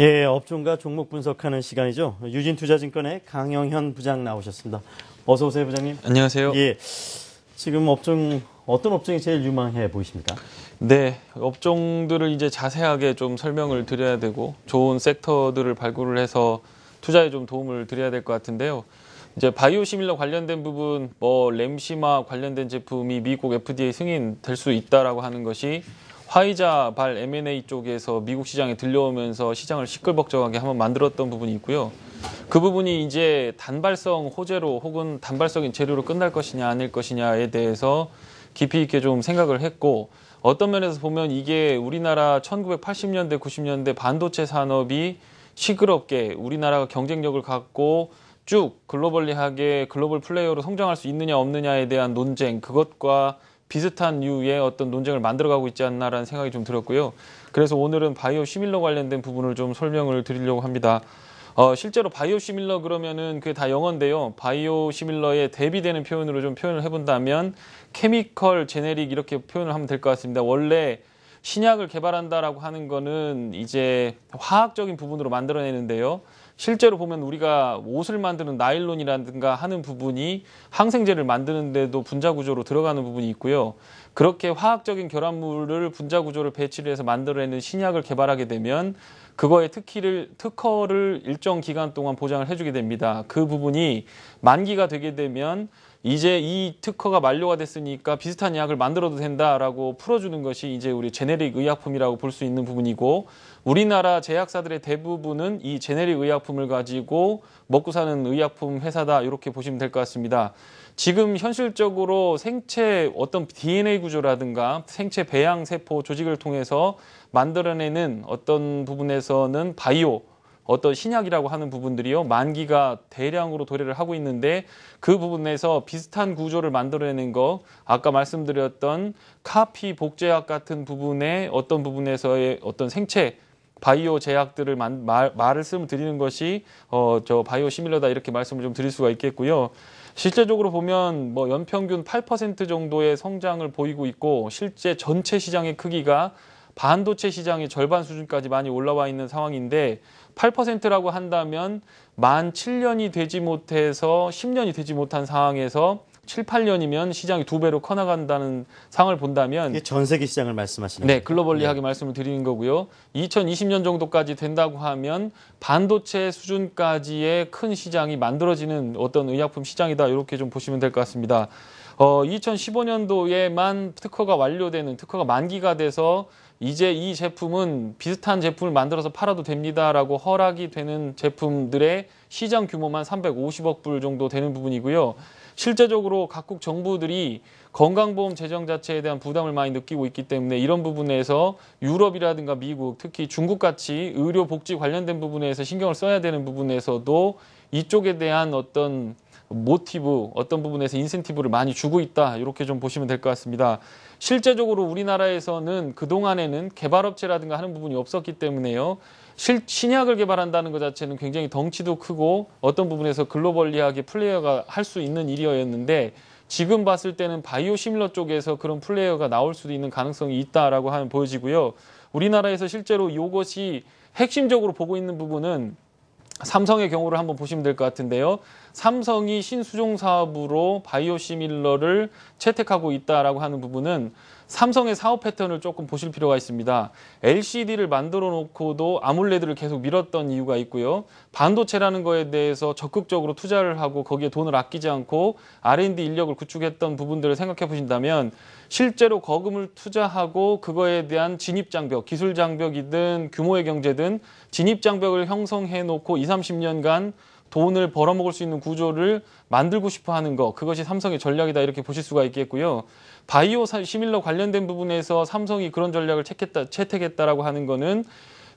예, 업종과 종목 분석하는 시간이죠. 유진투자증권의 강영현 부장 나오셨습니다. 어서 오세요, 부장님. 안녕하세요. 예, 지금 업종 어떤 업종이 제일 유망해 보이십니까? 네, 업종들을 이제 자세하게 좀 설명을 드려야 되고 좋은 섹터들을 발굴을 해서 투자에 좀 도움을 드려야 될 것 같은데요. 이제 바이오 시밀러 관련된 부분, 뭐 램시마 관련된 제품이 미국 FDA 승인 될 수 있다라고 하는 것이 화이자 발 M&A 쪽에서 미국 시장에 들려오면서 시장을 시끌벅적하게 한번 만들었던 부분이 있고요. 그 부분이 이제 단발성 호재로 혹은 단발성인 재료로 끝날 것이냐 아닐 것이냐에 대해서 깊이 있게 좀 생각을 했고 어떤 면에서 보면 이게 우리나라 1980년대 90년대 반도체 산업이 시끄럽게 우리나라가 경쟁력을 갖고 쭉 글로벌리하게 글로벌 플레이어로 성장할 수 있느냐 없느냐에 대한 논쟁 그것과 비슷한 유의 어떤 논쟁을 만들어가고 있지 않나라는 생각이 좀 들었고요. 그래서 오늘은 바이오 시밀러 관련된 부분을 좀 설명을 드리려고 합니다. 어, 실제로 바이오 시밀러 그러면은 그게 다 영어인데요. 바이오 시밀러에 대비되는 표현으로 좀 표현을 해본다면 케미컬 제네릭 이렇게 표현을 하면 될 것 같습니다. 원래 신약을 개발한다라고 하는 거는 이제 화학적인 부분으로 만들어내는데요. 실제로 보면 우리가 옷을 만드는 나일론이라든가 하는 부분이 항생제를 만드는데도 분자 구조로 들어가는 부분이 있고요. 그렇게 화학적인 결합물을 분자 구조를 배치를 해서 만들어내는 신약을 개발하게 되면 그거에 특히를 특허를 일정 기간 동안 보장을 해주게 됩니다. 그 부분이 만기가 되게 되면 이제 이 특허가 만료가 됐으니까 비슷한 약을 만들어도 된다라고 풀어주는 것이 이제 우리 제네릭 의약품이라고 볼 수 있는 부분이고 우리나라 제약사들의 대부분은 이 제네릭 의약품을 가지고 먹고 사는 의약품 회사다 이렇게 보시면 될 것 같습니다. 지금 현실적으로 생체 어떤 DNA 구조라든가 생체 배양 세포 조직을 통해서 만들어내는 어떤 부분에서는 바이오 어떤 신약이라고 하는 부분들이요. 만기가 대량으로 도래를 하고 있는데 그 부분에서 비슷한 구조를 만들어내는 거 아까 말씀드렸던 카피 복제약 같은 부분의 어떤 부분에서의 어떤 생체 바이오 제약들을 말, 말, 말씀을 드리는 것이 어, 저 바이오 시밀러다 이렇게 말씀을 좀 드릴 수가 있겠고요. 실제적으로 보면 뭐 연평균 8% 정도의 성장을 보이고 있고 실제 전체 시장의 크기가 반도체 시장의 절반 수준까지 많이 올라와 있는 상황인데 8%라고 한다면 만 7년이 되지 못해서 10년이 되지 못한 상황에서 7, 8년이면 시장이 두 배로 커나간다는 상황을 본다면 이게 전 세계 시장을 말씀하시는 거죠? 네, 글로벌리하게 네. 말씀을 드리는 거고요. 2020년 정도까지 된다고 하면 반도체 수준까지의 큰 시장이 만들어지는 어떤 의약품 시장이다 이렇게 좀 보시면 될 것 같습니다. 어, 2015년도에만 특허가 완료되는 특허가 만기가 돼서 이제 이 제품은 비슷한 제품을 만들어서 팔아도 됩니다라고 허락이 되는 제품들의 시장 규모만 350억 불 정도 되는 부분이고요. 실제적으로 각국 정부들이 건강보험 재정 자체에 대한 부담을 많이 느끼고 있기 때문에 이런 부분에서 유럽이라든가 미국 특히 중국같이 의료복지 관련된 부분에서 신경을 써야 되는 부분에서도 이쪽에 대한 어떤 모티브 어떤 부분에서 인센티브를 많이 주고 있다 이렇게 좀 보시면 될 것 같습니다. 실제적으로 우리나라에서는 그동안에는 개발업체라든가 하는 부분이 없었기 때문에요. 실, 신약을 개발한다는 것 자체는 굉장히 덩치도 크고 어떤 부분에서 글로벌리하게 플레이어가 할 수 있는 일이었는데 지금 봤을 때는 바이오 시밀러 쪽에서 그런 플레이어가 나올 수도 있는 가능성이 있다라고 하면 보여지고요. 우리나라에서 실제로 이것이 핵심적으로 보고 있는 부분은 삼성의 경우를 한번 보시면 될 것 같은데요. 삼성이 신수종 사업으로 바이오 시밀러를 채택하고 있다라고 하는 부분은 삼성의 사업 패턴을 조금 보실 필요가 있습니다. LCD를 만들어 놓고도 아몰레드를 계속 밀었던 이유가 있고요. 반도체라는 거에 대해서 적극적으로 투자를 하고 거기에 돈을 아끼지 않고 R&D 인력을 구축했던 부분들을 생각해 보신다면 실제로 거금을 투자하고 그거에 대한 진입장벽, 기술장벽이든 규모의 경제든 진입장벽을 형성해 놓고 20, 30년간 돈을 벌어먹을 수 있는 구조를 만들고 싶어 하는 것, 그것이 삼성의 전략이다 이렇게 보실 수가 있겠고요. 바이오 시밀러 관련된 부분에서 삼성이 그런 전략을 채택했다, 채택했다라고 하는 것은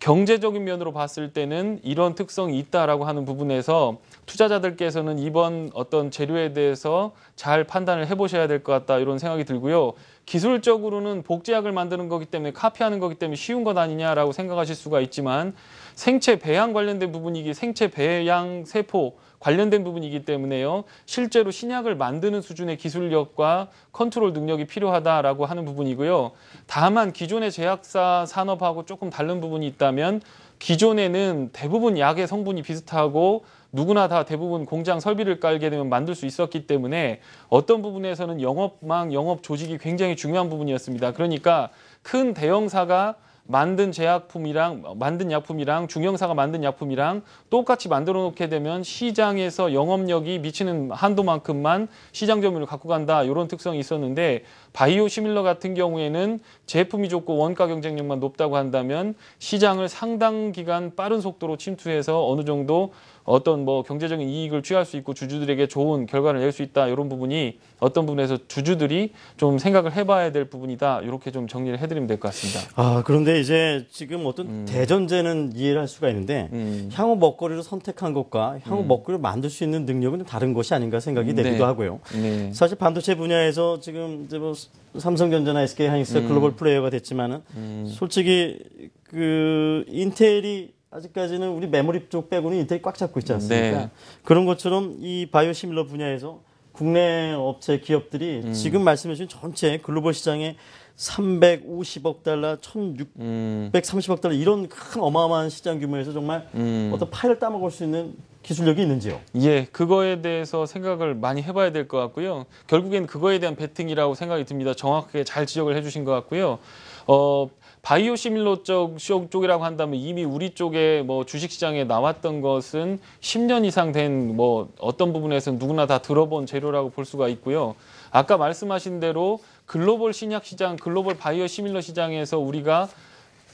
경제적인 면으로 봤을 때는 이런 특성이 있다라고 하는 부분에서 투자자들께서는 이번 어떤 재료에 대해서 잘 판단을 해보셔야 될 것 같다 이런 생각이 들고요. 기술적으로는 복제약을 만드는 거기 때문에 카피하는 거기 때문에 쉬운 것 아니냐라고 생각하실 수가 있지만 생체 배양 관련된 부분이기 생체 배양 세포 관련된 부분이기 때문에요. 실제로 신약을 만드는 수준의 기술력과 컨트롤 능력이 필요하다라고 하는 부분이고요. 다만 기존의 제약사 산업하고 조금 다른 부분이 있다면 기존에는 대부분 약의 성분이 비슷하고 누구나 다 대부분 공장 설비를 깔게 되면 만들 수 있었기 때문에 어떤 부분에서는 영업망, 영업 조직이 굉장히 중요한 부분이었습니다. 그러니까 큰 대형사가 만든 제약품이랑 만든 약품이랑 중형사가 만든 약품이랑 똑같이 만들어 놓게 되면 시장에서 영업력이 미치는 한도만큼만 시장 점유율을 갖고 간다 이런 특성이 있었는데 바이오 시밀러 같은 경우에는 제품이 좋고 원가 경쟁력만 높다고 한다면 시장을 상당 기간 빠른 속도로 침투해서 어느 정도 어떤 뭐 경제적인 이익을 취할 수 있고 주주들에게 좋은 결과를 낼 수 있다 이런 부분이 어떤 부분에서 주주들이 좀 생각을 해봐야 될 부분이다 이렇게 좀 정리를 해드리면 될 것 같습니다. 아 그런데 이제 지금 어떤 음. 대전제는 이해를 할 수가 있는데 음. 향후 먹거리를 선택한 것과 향후 음. 먹거리를 만들 수 있는 능력은 다른 것이 아닌가 생각이 네. 되기도 네. 하고요. 네. 사실 반도체 분야에서 지금 이제 뭐 삼성전자나 SK하이닉스 음. 글로벌 플레이어가 됐지만은 음. 솔직히 그 인텔이 아직까지는 우리 메모리 쪽 빼고는 인텔이 꽉 잡고 있지 않습니까? 네. 그런 것처럼 이 바이오 시밀러 분야에서 국내 업체 기업들이 음. 지금 말씀해 주신 전체 글로벌 시장에 350억 달러, 1630억 달러 이런 큰 어마어마한 시장 규모에서 정말 음. 어떤 파일을 따먹을 수 있는 기술력이 있는지요? 예, 그거에 대해서 생각을 많이 해봐야 될 것 같고요. 결국엔 그거에 대한 배팅이라고 생각이 듭니다. 정확하게 잘 지적을 해주신 것 같고요. 어, 바이오 시밀러 쪽, 쪽이라고 한다면 이미 우리 쪽에 뭐 주식시장에 나왔던 것은 10년 이상 된 뭐 어떤 부분에서는 누구나 다 들어본 재료라고 볼 수가 있고요. 아까 말씀하신 대로 글로벌 신약 시장, 글로벌 바이오 시밀러 시장에서 우리가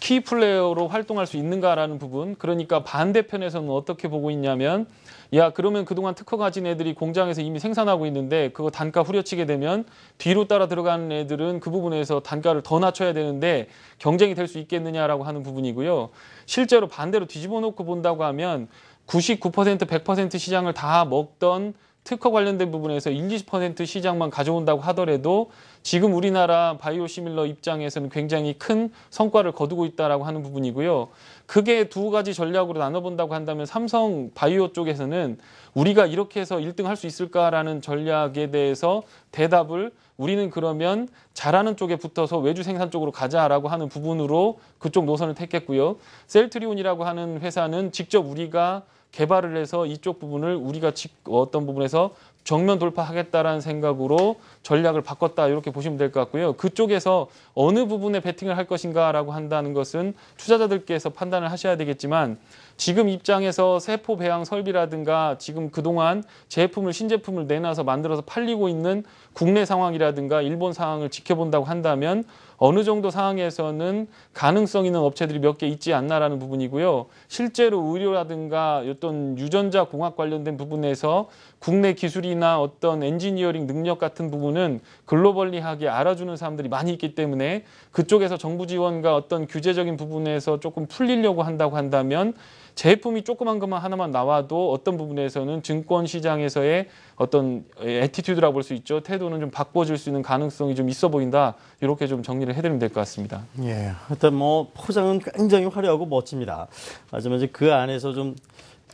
키 플레이어로 활동할 수 있는가라는 부분 그러니까 반대편에서는 어떻게 보고 있냐면 야 그러면 그동안 특허 가진 애들이 공장에서 이미 생산하고 있는데 그거 단가 후려치게 되면 뒤로 따라 들어가는 애들은 그 부분에서 단가를 더 낮춰야 되는데 경쟁이 될 수 있겠느냐라고 하는 부분이고요 실제로 반대로 뒤집어 놓고 본다고 하면 99% 100% 시장을 다 먹던 특허 관련된 부분에서 1, 20% 시장만 가져온다고 하더라도 지금 우리나라 바이오시밀러 입장에서는 굉장히 큰 성과를 거두고 있다라고 하는 부분이고요. 그게 두 가지 전략으로 나눠본다고 한다면 삼성 바이오 쪽에서는 우리가 이렇게 해서 1등 할 수 있을까라는 전략에 대해서 대답을 우리는 그러면 잘하는 쪽에 붙어서 외주 생산 쪽으로 가자라고 하는 부분으로 그쪽 노선을 택했고요. 셀트리온이라고 하는 회사는 직접 우리가 개발을 해서 이쪽 부분을 우리가 어떤 부분에서 정면 돌파하겠다라는 생각으로 전략을 바꿨다 이렇게 보시면 될 것 같고요. 그쪽에서 어느 부분에 베팅을 할 것인가라고 한다는 것은 투자자들께서 판단을 하셔야 되겠지만 지금 입장에서 세포 배양 설비라든가 지금 그동안 제품을 신제품을 내놔서 만들어서 팔리고 있는 국내 상황이라든가 일본 상황을 지켜본다고 한다면 어느 정도 상황에서는 가능성 있는 업체들이 몇 개 있지 않나라는 부분이고요. 실제로 의료라든가 어떤 유전자 공학 관련된 부분에서 국내 기술이 기술이나 어떤 엔지니어링 능력 같은 부분은 글로벌리하게 알아주는 사람들이 많이 있기 때문에 그쪽에서 정부 지원과 어떤 규제적인 부분에서 조금 풀리려고 한다고 한다면 제품이 조그만 것만 하나만 나와도 어떤 부분에서는 증권 시장에서의 어떤 에티튜드라고 볼 수 있죠. 태도는 좀 바꿔줄 수 있는 가능성이 좀 있어 보인다. 이렇게 좀 정리를 해드리면 될 것 같습니다. 예. 하여튼 뭐 포장은 굉장히 화려하고 멋집니다. 하지만 이제 그 안에서 좀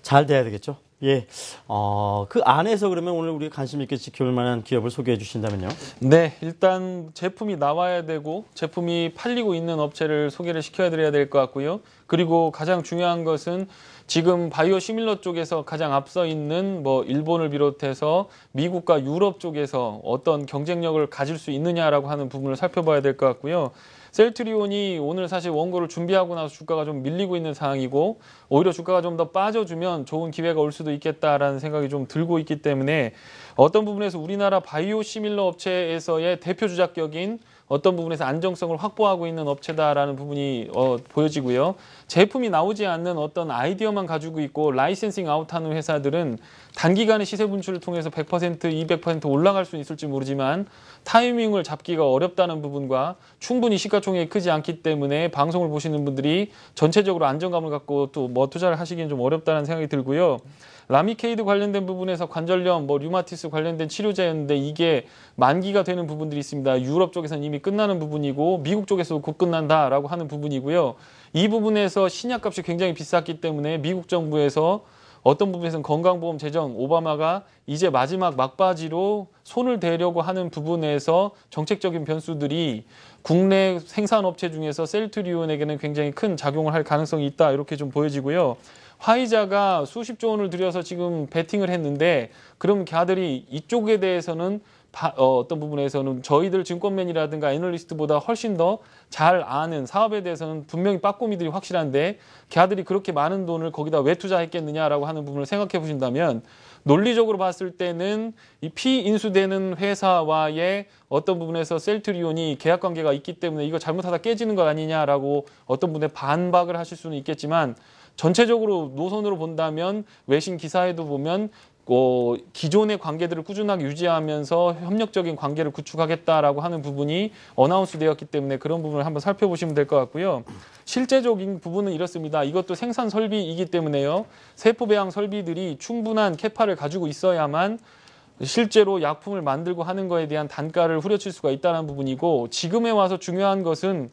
잘 돼야 되겠죠? 예. 어, 그 안에서 그러면 오늘 우리 관심 있게 지켜볼 만한 기업을 소개해 주신다면요? 네. 일단 제품이 나와야 되고 제품이 팔리고 있는 업체를 소개를 시켜 드려야 될 것 같고요. 그리고 가장 중요한 것은 지금 바이오 시밀러 쪽에서 가장 앞서 있는 뭐 일본을 비롯해서 미국과 유럽 쪽에서 어떤 경쟁력을 가질 수 있느냐라고 하는 부분을 살펴봐야 될 것 같고요. 셀트리온이 오늘 사실 원고를 준비하고 나서 주가가 좀 밀리고 있는 상황이고 오히려 주가가 좀 더 빠져주면 좋은 기회가 올 수도 있겠다라는 생각이 좀 들고 있기 때문에 어떤 부분에서 우리나라 바이오 시밀러 업체에서의 대표 주작격인 어떤 부분에서 안정성을 확보하고 있는 업체다라는 부분이 어, 보여지고요. 제품이 나오지 않는 어떤 아이디어만 가지고 있고 라이센싱 아웃하는 회사들은 단기간에 시세 분출을 통해서 100%, 200% 올라갈 수 있을지 모르지만 타이밍을 잡기가 어렵다는 부분과 충분히 시가총액이 크지 않기 때문에 방송을 보시는 분들이 전체적으로 안정감을 갖고 또 뭐 투자를 하시기는좀 어렵다는 생각이 들고요. 라미케이드 관련된 부분에서 관절염, 뭐 류마티스 관련된 치료제였는데 이게 만기가 되는 부분들이 있습니다. 유럽 쪽에서는 이미 이미 끝나는 부분이고 미국 쪽에서 도곧 끝난다라고 하는 부분이고요. 이 부분에서 신약값이 굉장히 비쌌기 때문에 미국 정부에서 어떤 부분에서는 건강보험 재정 오바마가 이제 마지막 막바지로 손을 대려고 하는 부분에서 정책적인 변수들이 국내 생산업체 중에서 셀트리온에게는 굉장히 큰 작용을 할 가능성이 있다 이렇게 좀 보여지고요. 화이자가 수십조 원을 들여서 지금 베팅을 했는데 그럼 걔들이 이쪽에 대해서는 어, 떤 부분에서는 저희들 증권맨이라든가 애널리스트보다 훨씬 더 잘 아는 사업에 대해서는 분명히 빠꼼이들이 확실한데 걔들이 그렇게 많은 돈을 거기다 왜 투자했겠느냐라고 하는 부분을 생각해 보신다면 논리적으로 봤을 때는 이 피인수되는 회사와의 어떤 부분에서 셀트리온이 계약 관계가 있기 때문에 이거 잘못하다 깨지는 거 아니냐라고 어떤 분의 반박을 하실 수는 있겠지만 전체적으로 노선으로 본다면 외신 기사에도 보면 어, 기존의 관계들을 꾸준하게 유지하면서 협력적인 관계를 구축하겠다라고 하는 부분이 어나운스 되었기 때문에 그런 부분을 한번 살펴보시면 될 것 같고요. 실제적인 부분은 이렇습니다. 이것도 생산 설비이기 때문에요. 세포 배양 설비들이 충분한 캐파를 가지고 있어야만 실제로 약품을 만들고 하는 것에 대한 단가를 후려칠 수가 있다는 부분이고 지금에 와서 중요한 것은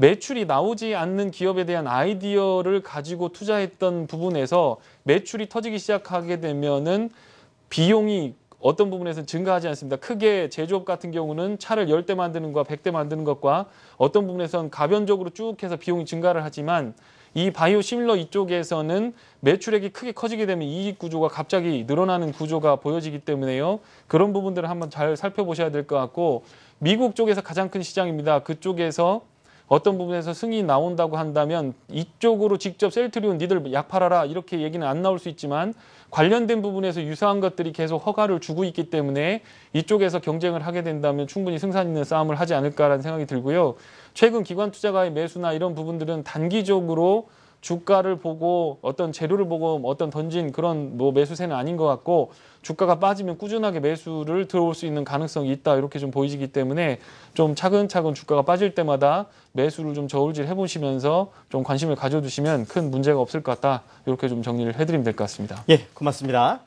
매출이 나오지 않는 기업에 대한 아이디어를 가지고 투자했던 부분에서 매출이 터지기 시작하게 되면은 비용이 어떤 부분에서는 증가하지 않습니다. 크게 제조업 같은 경우는 차를 1 0대 만드는 것과 1 0 0대 만드는 것과 어떤 부분에선 가변적으로 쭉 해서 비용이 증가를 하지만 이 바이오 시밀러 이쪽에서는 매출액이 크게 커지게 되면 이익 구조가 갑자기 늘어나는 구조가 보여지기 때문에요. 그런 부분들을 한번 잘 살펴보셔야 될 것 같고 미국 쪽에서 가장 큰 시장입니다. 그쪽에서 어떤 부분에서 승인이 나온다고 한다면 이쪽으로 직접 셀트리온 니들 약 팔아라 이렇게 얘기는 안 나올 수 있지만 관련된 부분에서 유사한 것들이 계속 허가를 주고 있기 때문에 이쪽에서 경쟁을 하게 된다면 충분히 승산 있는 싸움을 하지 않을까라는 생각이 들고요. 최근 기관 투자가의 매수나 이런 부분들은 단기적으로 주가를 보고 어떤 재료를 보고 어떤 던진 그런 뭐 매수세는 아닌 것 같고 주가가 빠지면 꾸준하게 매수를 들어올 수 있는 가능성이 있다 이렇게 좀 보이기 때문에 좀 차근차근 주가가 빠질 때마다 매수를 좀 저울질 해보시면서 좀 관심을 가져두시면 큰 문제가 없을 것 같다 이렇게 좀 정리를 해드리면 될 것 같습니다. 예, 고맙습니다.